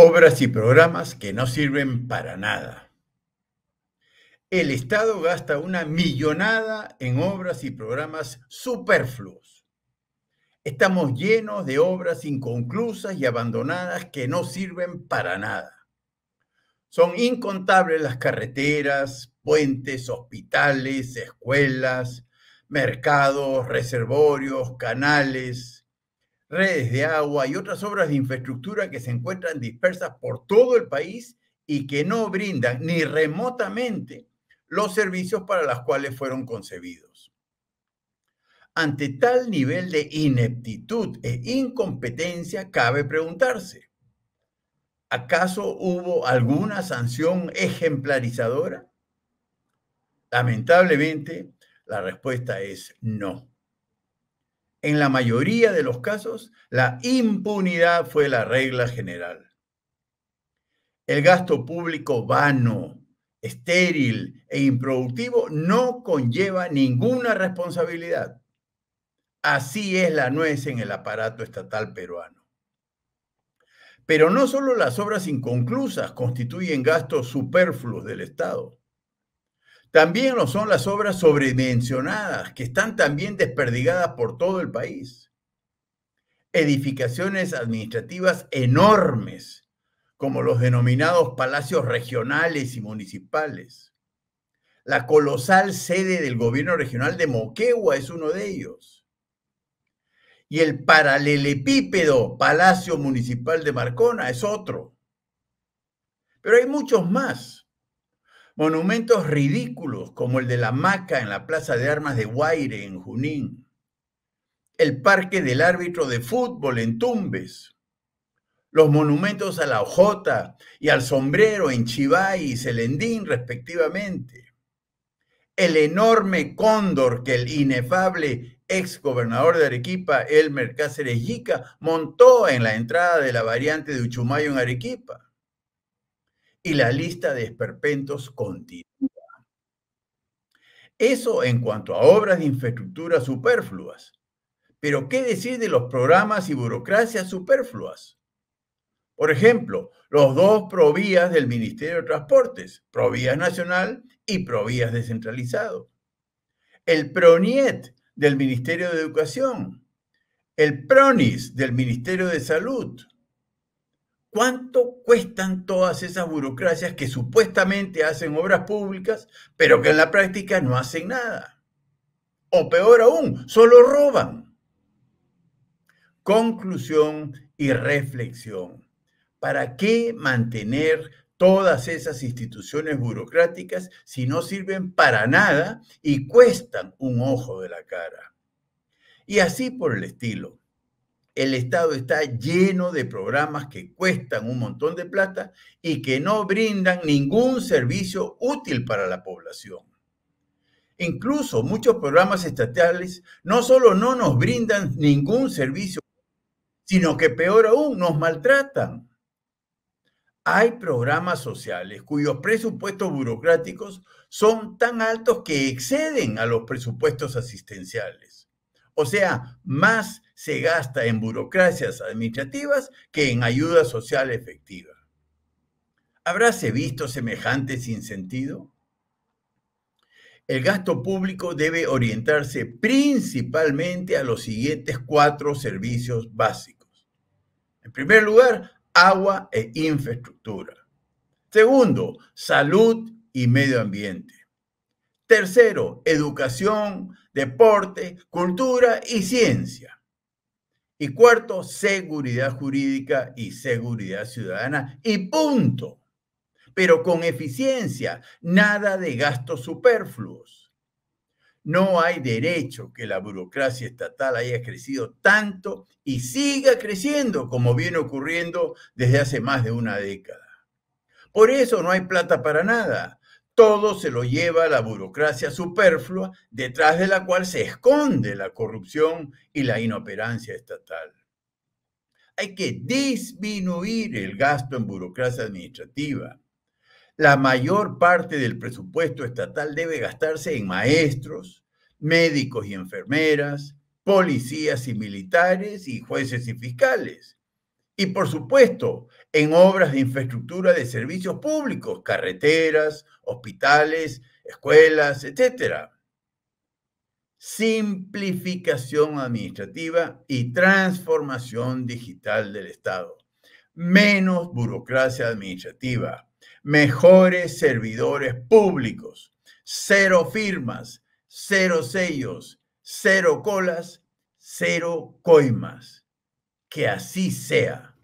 Obras y programas que no sirven para nada. El Estado gasta una millonada en obras y programas superfluos. Estamos llenos de obras inconclusas y abandonadas que no sirven para nada. Son incontables las carreteras, puentes, hospitales, escuelas, mercados, reservorios, canales, redes de agua y otras obras de infraestructura que se encuentran dispersas por todo el país y que no brindan ni remotamente los servicios para los cuales fueron concebidos. Ante tal nivel de ineptitud e incompetencia, cabe preguntarse, ¿acaso hubo alguna sanción ejemplarizadora? Lamentablemente, la respuesta es no en la mayoría de los casos, la impunidad fue la regla general. El gasto público vano, estéril e improductivo no conlleva ninguna responsabilidad. Así es la nuez en el aparato estatal peruano. Pero no solo las obras inconclusas constituyen gastos superfluos del Estado. También lo son las obras sobremencionadas, que están también desperdigadas por todo el país. Edificaciones administrativas enormes, como los denominados palacios regionales y municipales. La colosal sede del gobierno regional de Moquegua es uno de ellos. Y el paralelepípedo Palacio Municipal de Marcona es otro. Pero hay muchos más. Monumentos ridículos como el de la Maca en la Plaza de Armas de Guaire, en Junín. El Parque del Árbitro de Fútbol en Tumbes. Los monumentos a la Ojota y al Sombrero en Chivay y Selendín, respectivamente. El enorme cóndor que el inefable ex gobernador de Arequipa, Elmer Cáceres Yica, montó en la entrada de la variante de Uchumayo en Arequipa y la lista de esperpentos continúa. Eso en cuanto a obras de infraestructura superfluas. Pero ¿qué decir de los programas y burocracias superfluas? Por ejemplo, los dos provías del Ministerio de Transportes, Provías Nacional y Provías Descentralizado. El PRONIET del Ministerio de Educación. El PRONIS del Ministerio de Salud. ¿Cuánto cuestan todas esas burocracias que supuestamente hacen obras públicas, pero que en la práctica no hacen nada? O peor aún, solo roban. Conclusión y reflexión. ¿Para qué mantener todas esas instituciones burocráticas si no sirven para nada y cuestan un ojo de la cara? Y así por el estilo el Estado está lleno de programas que cuestan un montón de plata y que no brindan ningún servicio útil para la población. Incluso muchos programas estatales no solo no nos brindan ningún servicio, sino que peor aún nos maltratan. Hay programas sociales cuyos presupuestos burocráticos son tan altos que exceden a los presupuestos asistenciales. O sea, más se gasta en burocracias administrativas que en ayuda social efectiva. ¿Habráse visto semejante sentido? El gasto público debe orientarse principalmente a los siguientes cuatro servicios básicos. En primer lugar, agua e infraestructura. Segundo, salud y medio ambiente. Tercero, educación, deporte, cultura y ciencia. Y cuarto, seguridad jurídica y seguridad ciudadana. Y punto. Pero con eficiencia, nada de gastos superfluos. No hay derecho que la burocracia estatal haya crecido tanto y siga creciendo como viene ocurriendo desde hace más de una década. Por eso no hay plata para nada todo se lo lleva a la burocracia superflua, detrás de la cual se esconde la corrupción y la inoperancia estatal. Hay que disminuir el gasto en burocracia administrativa. La mayor parte del presupuesto estatal debe gastarse en maestros, médicos y enfermeras, policías y militares y jueces y fiscales. Y por supuesto, en obras de infraestructura de servicios públicos, carreteras, hospitales, escuelas, etc. Simplificación administrativa y transformación digital del Estado. Menos burocracia administrativa, mejores servidores públicos, cero firmas, cero sellos, cero colas, cero coimas. Que así sea.